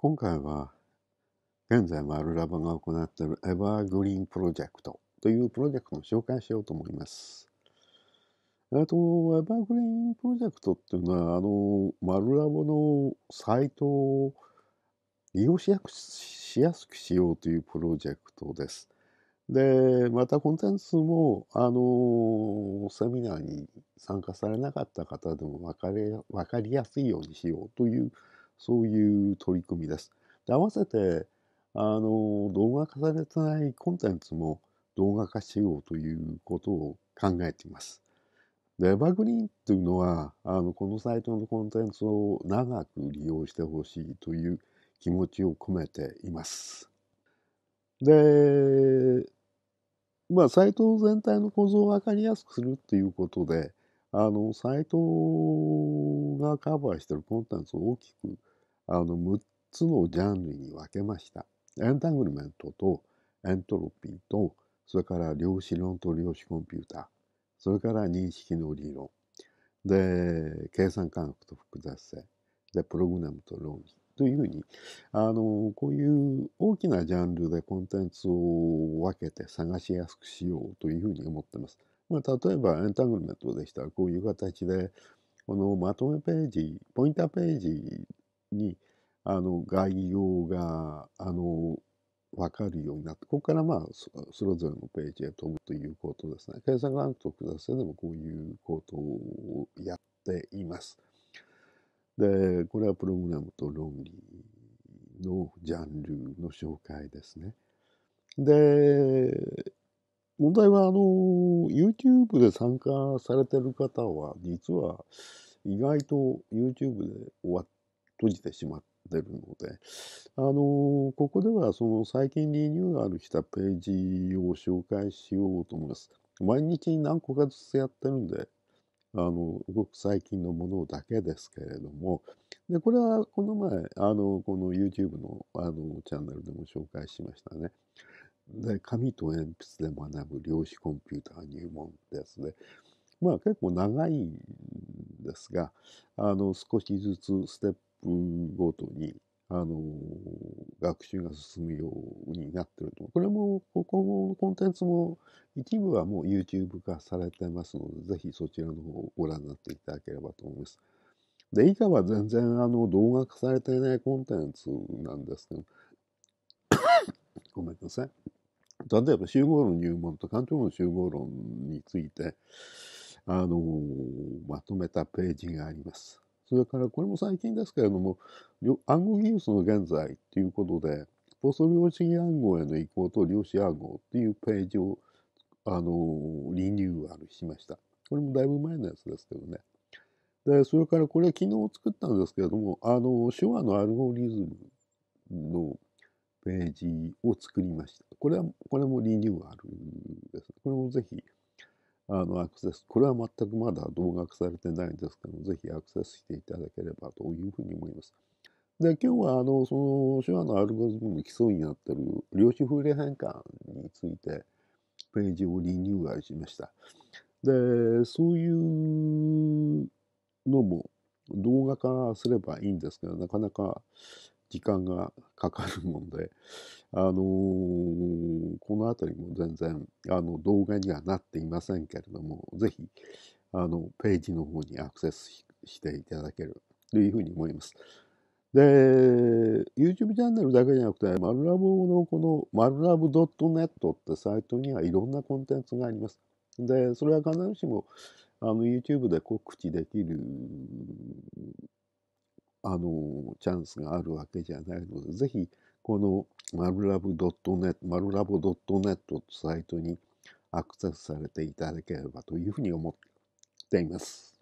今回は現在マルラボが行っているエバーグリーンプロジェクトというプロジェクトの紹介しようと思います。あと、エバーグリーンプロジェクトっていうのは、あの、マルラボのサイトを利用しやすくしようというプロジェクトです。で、またコンテンツも、あの、セミナーに参加されなかった方でも分かり分かりやすいようにしようというそういう取り組みです。で合わせてあの動画化されてないコンテンツも動画化しようということを考えています。でエバグリーンというのはあのこのサイトのコンテンツを長く利用してほしいという気持ちを込めています。でまあサイト全体の構造を分かりやすくするっていうことであのサイトがカバーしてるコンテンツを大きくあの6つのジャンルに分けました。エンタングルメントとエントロピーとそれから量子論と量子コンピューターそれから認識の理論で計算科学と複雑性でプログラムと論理というふうにあのこういう大きなジャンルでコンテンツを分けて探しやすくしようというふうに思ってます。まあ、例えばエンタングルメントでしたらこういう形でこのまとめページポインターページにあの概要があの分かるようになって、ここからまあそれぞれのページへ飛ぶということですね。検索ランクと複雑性でもこういうことをやっています。で、これはプログラムと論理のジャンルの紹介ですね。で、問題はあの、YouTube で参加されてる方は、実は意外と YouTube で終わっ閉じてしまってるので、あのー、ここではその最近リニューアルしたページを紹介しようと思います。毎日何個かずつやってるんで、あの、ごく最近のものだけですけれども、で、これはこの前、あの、この YouTube の、あの、チャンネルでも紹介しましたね。で、紙と鉛筆で学ぶ量子コンピューター入門ですね。まあ結構長いんですが、あの少しずつステップごとにあの学習が進むようになってると。これも、ここのコンテンツも一部はもう YouTube 化されてますので、ぜひそちらの方をご覧になっていただければと思います。で、以下は全然あの動画化されていないコンテンツなんですけど、ごめんなさい。例えば集合論入門と環境の集合論について、あのまとめたページがあります。それからこれも最近ですけれども暗号技術の現在ということでポスト量子暗号への移行と量子暗号っていうページをあのリニューアルしました。これもだいぶ前のやつですけどね。でそれからこれは昨日作ったんですけれどもあの手話のアルゴリズムのページを作りました。これはこれもリニューアルです。これもぜひあのアクセス、これは全くまだ動画化されてないんですけども、ぜひアクセスしていただければというふうに思います。で、今日はあの、その手話のアルゴリズムの基礎になっている量子風鈴変換についてページをリニューアルしました。で、そういうのも動画化すればいいんですけど、なかなか時間がかかるもんで、あのー、この辺りも全然あの動画にはなっていませんけれども、ぜひあのページの方にアクセスしていただけるというふうに思います。で、YouTube チャンネルだけじゃなくて、マルラボのこのマルラブ .net ってサイトにはいろんなコンテンツがあります。で、それは必ずしもあの YouTube で告知できるあのチャンスがあるわけじゃないのでぜひこのマルラブ .net マルラボ .net とサイトにアクセスされていただければというふうに思っています。